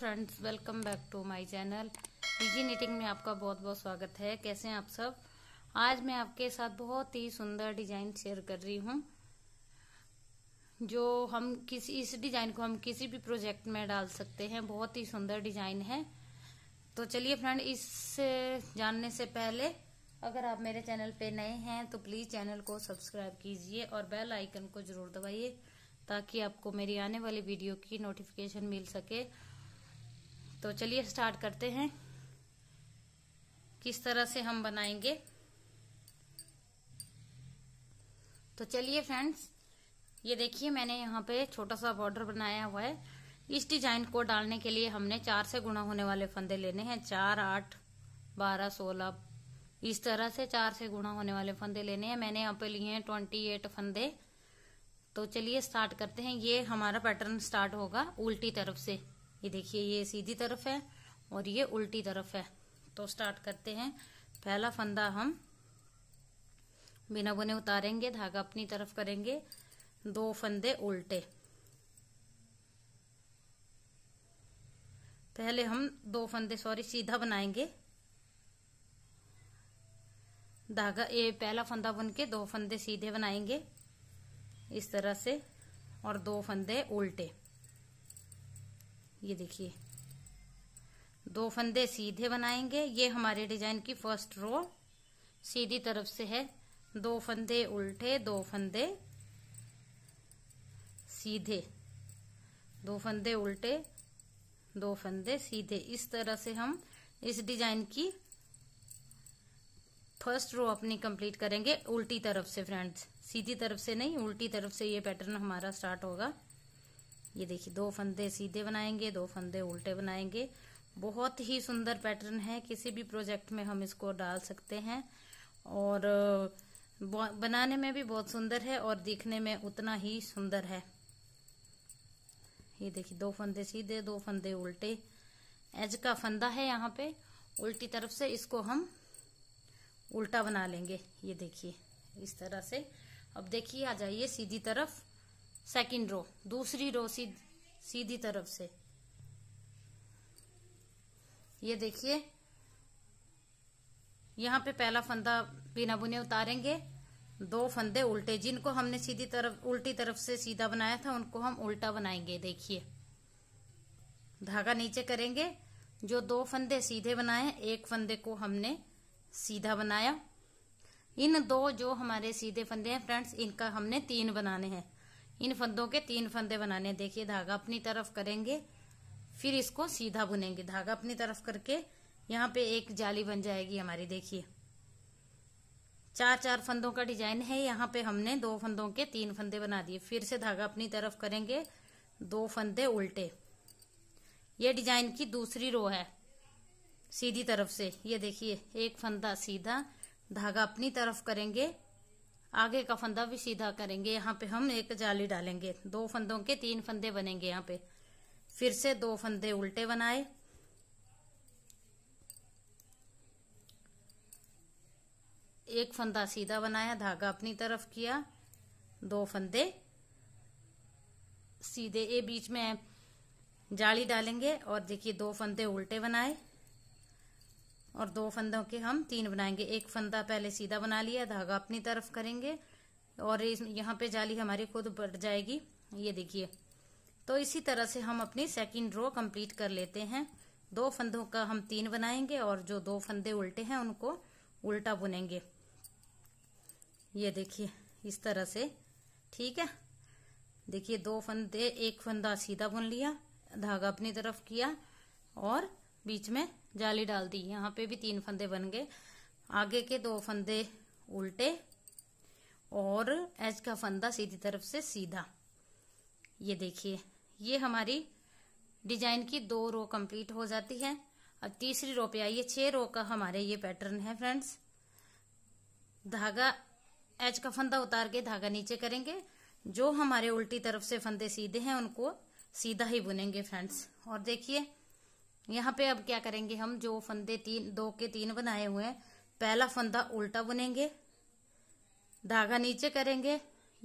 friends welcome back to my channel PG knitting में आपका बहुत बहुत स्वागत है कैसे हैं आप सब आज मैं आपके साथ बहुत ही सुंदर डिजाइन शेयर कर रही हूँ जो हम किसी इस डिजाइन को हम किसी भी प्रोजेक्ट में डाल सकते हैं बहुत ही सुंदर डिजाइन है तो चलिए फ्रेंड इस जानने से पहले अगर आप मेरे चैनल पे नए हैं तो प्लीज चैनल को सब्सक्राइब कीजिए और बेल आइकन को जरूर दबाइए ताकि आपको मेरी आने वाली वीडियो की नोटिफिकेशन मिल सके तो चलिए स्टार्ट करते हैं किस तरह से हम बनाएंगे तो चलिए फ्रेंड्स ये देखिए मैंने यहाँ पे छोटा सा बॉर्डर बनाया हुआ है इस डिजाइन को डालने के लिए हमने चार से गुणा होने वाले फंदे लेने हैं चार आठ बारह सोलह इस तरह से चार से गुणा होने वाले फंदे लेने हैं मैंने यहाँ पे लिए हैं ट्वेंटी एट फंदे तो चलिए स्टार्ट करते हैं ये हमारा पैटर्न स्टार्ट होगा उल्टी तरफ से ये देखिए ये सीधी तरफ है और ये उल्टी तरफ है तो स्टार्ट करते हैं पहला फंदा हम बिना बुने उतारेंगे धागा अपनी तरफ करेंगे दो फंदे उल्टे पहले हम दो फंदे सॉरी सीधा बनाएंगे धागा ये पहला फंदा बुन के दो फंदे सीधे बनाएंगे इस तरह से और दो फंदे उल्टे ये देखिए दो फंदे सीधे बनाएंगे ये हमारे डिजाइन की फर्स्ट रो सीधी तरफ से है दो फंदे उल्टे दो फंदे सीधे दो फंदे उल्टे दो फंदे सीधे इस तरह से हम इस डिजाइन की फर्स्ट रो अपनी कंप्लीट करेंगे उल्टी तरफ से फ्रेंड्स सीधी तरफ से नहीं उल्टी तरफ से ये पैटर्न हमारा स्टार्ट होगा ये देखिए दो फंदे सीधे बनाएंगे दो फंदे उल्टे बनाएंगे बहुत ही सुंदर पैटर्न है किसी भी प्रोजेक्ट में हम इसको डाल सकते हैं और बनाने में भी बहुत सुंदर है और दिखने में उतना ही सुंदर है ये देखिए दो फंदे सीधे दो फंदे उल्टे एज का फंदा है यहाँ पे उल्टी तरफ से इसको हम उल्टा बना लेंगे ये देखिए इस तरह से अब देखिए आ जाइए सीधी तरफ सेकंड रो दूसरी रो सीध, सीधी तरफ से ये देखिए यहाँ पे पहला फंदा बिना बुने उतारेंगे दो फंदे उल्टे जिनको हमने सीधी तरफ उल्टी तरफ से सीधा बनाया था उनको हम उल्टा बनाएंगे देखिए धागा नीचे करेंगे जो दो फंदे सीधे बनाए एक फंदे को हमने सीधा बनाया इन दो जो हमारे सीधे फंदे हैं फ्रेंड्स इनका हमने तीन बनाने हैं इन फंदों के तीन फंदे बनाने देखिए धागा अपनी तरफ करेंगे फिर इसको सीधा बुनेंगे धागा अपनी तरफ करके यहाँ पे एक जाली बन जाएगी हमारी देखिए चार चार फंदों का डिजाइन है यहाँ पे हमने दो फंदों के तीन फंदे बना दिए फिर से धागा अपनी तरफ करेंगे दो फंदे उल्टे ये डिजाइन की दूसरी रो है सीधी तरफ से ये देखिए एक फंदा सीधा धागा अपनी तरफ करेंगे आगे का फंदा भी सीधा करेंगे यहाँ पे हम एक जाली डालेंगे दो फंदों के तीन फंदे बनेंगे यहाँ पे फिर से दो फंदे उल्टे बनाए एक फंदा सीधा बनाया धागा अपनी तरफ किया दो फंदे सीधे ए बीच में जाली डालेंगे और देखिए दो फंदे उल्टे बनाए और दो फंदों के हम तीन बनाएंगे एक फंदा पहले सीधा बना लिया धागा अपनी तरफ करेंगे और इस यहाँ पे जाली हमारी खुद बढ़ जाएगी ये देखिए तो इसी तरह से हम अपनी सेकंड रो कंप्लीट कर लेते हैं दो फंदों का हम तीन बनाएंगे और जो दो फंदे उल्टे हैं उनको उल्टा बुनेंगे ये देखिए इस तरह से ठीक है देखिए दो फंदे एक फंदा सीधा बुन लिया धागा अपनी तरफ किया और बीच में जाली डाल दी यहाँ पे भी तीन फंदे बन गए आगे के दो फंदे उल्टे और एज का फंदा सीधी तरफ से सीधा ये देखिए ये हमारी डिजाइन की दो रो कंप्लीट हो जाती है अब तीसरी रो पे आइए छह रो का हमारे ये पैटर्न है फ्रेंड्स धागा एच का फंदा उतार के धागा नीचे करेंगे जो हमारे उल्टी तरफ से फंदे सीधे हैं उनको सीधा ही बुनेंगे फ्रेंड्स और देखिए यहाँ पे अब क्या करेंगे हम जो फंदे तीन दो के तीन बनाए हुए हैं पहला फंदा उल्टा बुनेंगे धागा नीचे करेंगे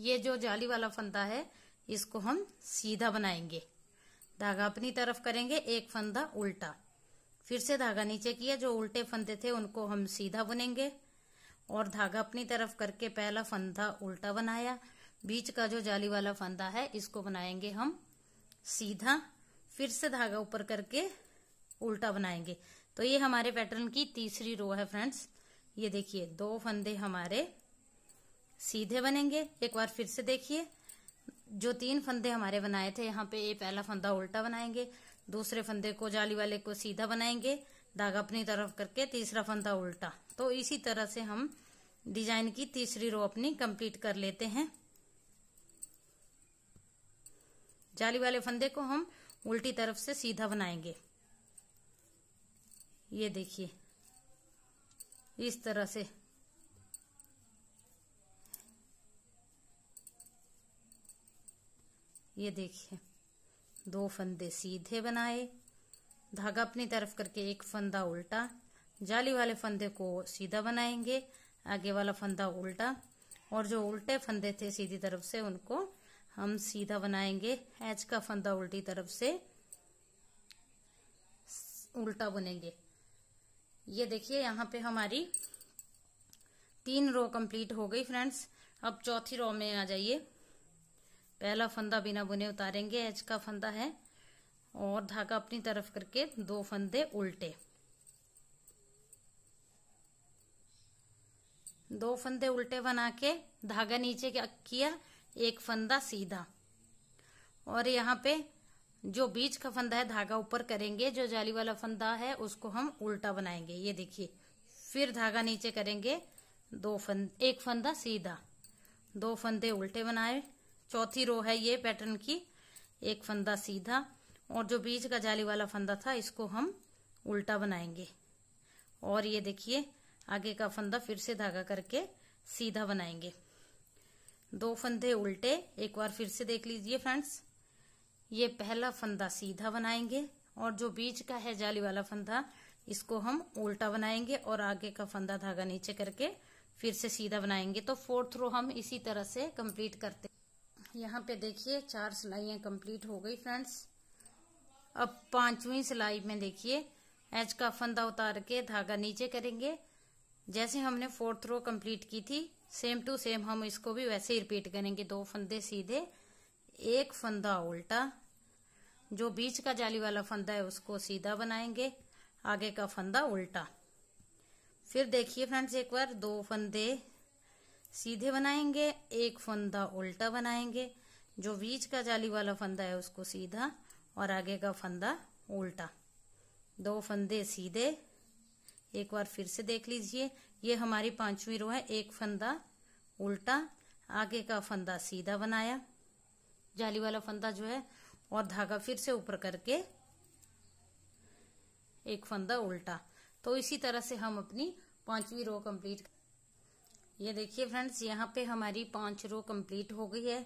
ये जो जाली वाला फंदा है इसको हम सीधा बनाएंगे धागा अपनी तरफ करेंगे एक फंदा उल्टा फिर से धागा नीचे किया जो उल्टे फंदे थे उनको हम सीधा बुनेंगे और धागा अपनी तरफ करके पहला फंदा उल्टा बनाया बीच का जो जाली वाला फंदा है इसको बनाएंगे हम सीधा फिर से धागा ऊपर करके उल्टा बनाएंगे तो ये हमारे पैटर्न की तीसरी रो है फ्रेंड्स ये देखिए दो फंदे हमारे सीधे बनेंगे एक बार फिर से देखिए जो तीन फंदे हमारे बनाए थे यहाँ पे ये पहला फंदा उल्टा बनाएंगे दूसरे फंदे को जाली वाले को सीधा बनाएंगे धागा अपनी तरफ करके तीसरा फंदा उल्टा तो इसी तरह से हम डिजाइन की तीसरी रो अपनी कंप्लीट कर लेते हैं जाली वाले फंदे को हम उल्टी तरफ से सीधा बनाएंगे ये देखिए इस तरह से ये देखिए दो फंदे सीधे बनाए धागा अपनी तरफ करके एक फंदा उल्टा जाली वाले फंदे को सीधा बनाएंगे आगे वाला फंदा उल्टा और जो उल्टे फंदे थे सीधी तरफ से उनको हम सीधा बनाएंगे एच का फंदा उल्टी तरफ से उल्टा बनेंगे ये देखिए यहाँ पे हमारी तीन रो कंप्लीट हो गई फ्रेंड्स अब चौथी रो में आ जाइए पहला फंदा बिना बुने उतारेंगे एच का फंदा है और धागा अपनी तरफ करके दो फंदे उल्टे दो फंदे उल्टे बना के धागा नीचे किया एक फंदा सीधा और यहाँ पे जो बीच का फंदा है धागा ऊपर करेंगे जो जाली वाला फंदा है उसको हम उल्टा बनाएंगे ये देखिए फिर धागा नीचे करेंगे दो फंद एक फंदा सीधा दो फंदे उल्टे बनाए चौथी रो है ये पैटर्न की एक फंदा सीधा और जो बीच का जाली वाला फंदा था इसको हम उल्टा बनाएंगे और ये देखिए आगे का फंदा फिर से धागा करके सीधा बनाएंगे दो फंदे उल्टे एक बार फिर से देख लीजिए फ्रेंड्स ये पहला फंदा सीधा बनाएंगे और जो बीच का है जाली वाला फंदा इसको हम उल्टा बनाएंगे और आगे का फंदा धागा नीचे करके फिर से सीधा बनाएंगे तो फोर्थ रो हम इसी तरह से कंप्लीट करते यहाँ पे देखिए चार सिलाइया कंप्लीट हो गई फ्रेंड्स अब पांचवी सिलाई में देखिए एच का फंदा उतार के धागा नीचे करेंगे जैसे हमने फोर्थ रो कंप्लीट की थी सेम टू सेम हम इसको भी वैसे ही रिपीट करेंगे दो फंदे सीधे एक फंदा उल्टा जो बीच का जाली वाला फंदा है उसको सीधा बनाएंगे आगे का फंदा उल्टा फिर देखिए फ्रेंड्स एक बार दो फंदे सीधे बनाएंगे एक फंदा उल्टा बनाएंगे जो बीच का जाली वाला फंदा है उसको सीधा और आगे का फंदा उल्टा दो फंदे सीधे एक बार फिर से देख लीजिए ये हमारी पांचवी रो है एक फंदा उल्टा आगे का फंदा सीधा बनाया जाली वाला फंदा जो है और धागा फिर से ऊपर करके एक फंदा उल्टा तो इसी तरह से हम अपनी पांचवी रो कंप्लीट ये देखिए फ्रेंड्स यहाँ पे हमारी पांच रो कंप्लीट हो गई है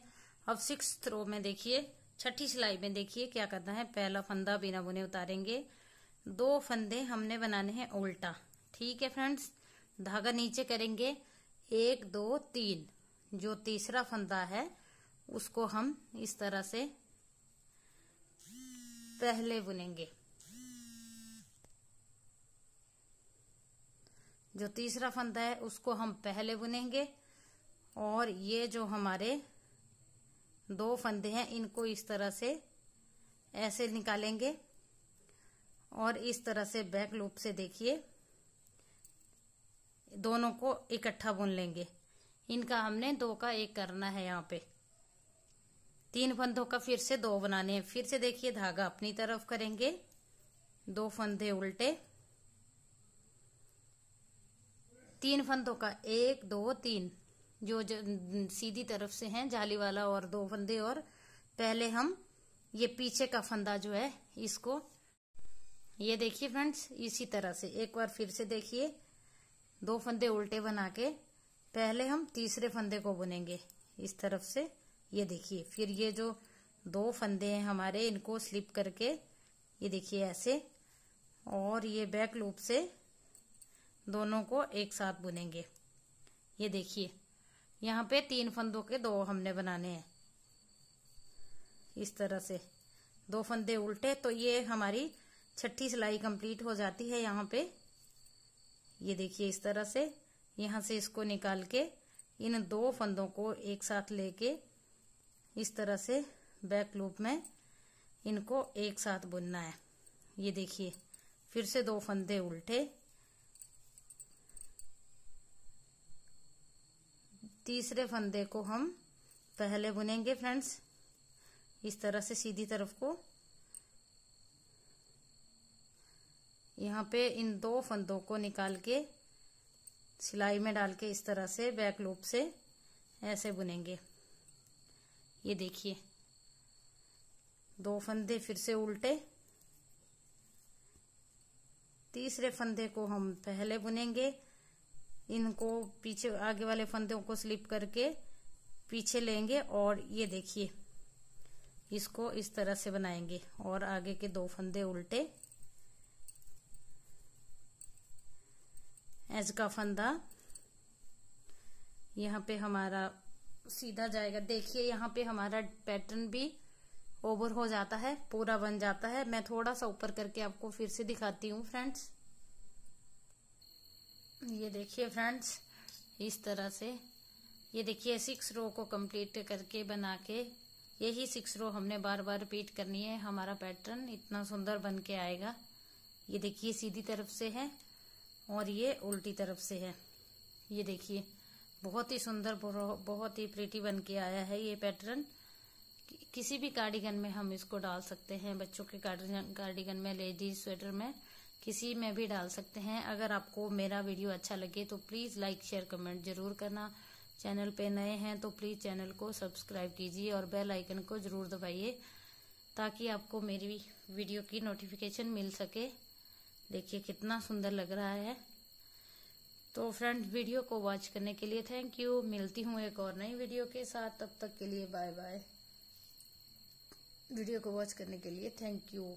अब सिक्स रो में देखिए छठी सिलाई में देखिए क्या करना है पहला फंदा बिना बुने उतारेंगे दो फंदे हमने बनाने हैं उल्टा ठीक है फ्रेंड्स धागा नीचे करेंगे एक दो तीन जो तीसरा फंदा है उसको हम इस तरह से पहले बुनेंगे जो तीसरा फंदा है उसको हम पहले बुनेंगे और ये जो हमारे दो फंदे हैं इनको इस तरह से ऐसे निकालेंगे और इस तरह से बैक लूप से देखिए दोनों को इकट्ठा बुन लेंगे इनका हमने दो का एक करना है यहाँ पे तीन फंदों का फिर से दो बनाने हैं फिर से देखिए धागा अपनी तरफ करेंगे दो फंदे उल्टे तीन फंदों का एक दो तीन जो, जो सीधी तरफ से हैं जाली वाला और दो फंदे और पहले हम ये पीछे का फंदा जो है इसको ये देखिए फ्रेंड्स इसी तरह से एक बार फिर से देखिए दो फंदे उल्टे बना के पहले हम तीसरे फंदे को बुनेंगे इस तरफ से ये देखिए फिर ये जो दो फंदे हैं हमारे इनको स्लिप करके ये देखिए ऐसे और ये बैक लूप से दोनों को एक साथ बुनेंगे ये देखिए यहाँ पे तीन फंदों के दो हमने बनाने हैं इस तरह से दो फंदे उल्टे तो ये हमारी छठी सिलाई कंप्लीट हो जाती है यहाँ पे ये देखिए इस तरह से यहाँ से इसको निकाल के इन दो फंदों को एक साथ लेके इस तरह से बैक लूप में इनको एक साथ बुनना है ये देखिए फिर से दो फंदे उल्टे तीसरे फंदे को हम पहले बुनेंगे फ्रेंड्स इस तरह से सीधी तरफ को यहाँ पे इन दो फंदों को निकाल के सिलाई में डाल के इस तरह से बैक लूप से ऐसे बुनेंगे ये देखिए दो फंदे फिर से उल्टे तीसरे फंदे को हम पहले बुनेंगे इनको पीछे आगे वाले फंदों को स्लिप करके पीछे लेंगे और ये देखिए इसको इस तरह से बनाएंगे और आगे के दो फंदे उल्टे एज का फंदा यहाँ पे हमारा सीधा जाएगा देखिए यहाँ पे हमारा पैटर्न भी ओवर हो जाता है पूरा बन जाता है मैं थोड़ा सा ऊपर करके आपको फिर से दिखाती हूँ फ्रेंड्स ये देखिए फ्रेंड्स इस तरह से ये देखिए सिक्स रो को कंप्लीट करके बना के यही सिक्स रो हमने बार बार रिपीट करनी है हमारा पैटर्न इतना सुंदर बन के आएगा ये देखिए सीधी तरफ से है और ये उल्टी तरफ से है ये देखिए बहुत ही सुंदर बहुत ही प्रिटी बन के आया है ये पैटर्न किसी भी कार्डिगन में हम इसको डाल सकते हैं बच्चों के कार्डिगन कार्डिगन में लेडीज स्वेटर में किसी में भी डाल सकते हैं अगर आपको मेरा वीडियो अच्छा लगे तो प्लीज़ लाइक शेयर कमेंट जरूर करना चैनल पे नए हैं तो प्लीज़ चैनल को सब्सक्राइब कीजिए और बेल आइकन को ज़रूर दबाइए ताकि आपको मेरी वीडियो की नोटिफिकेशन मिल सके देखिए कितना सुंदर लग रहा है तो फ्रेंड वीडियो को वॉच करने के लिए थैंक यू मिलती हूँ एक और नई वीडियो के साथ तब तक के लिए बाय बाय वीडियो को वॉच करने के लिए थैंक यू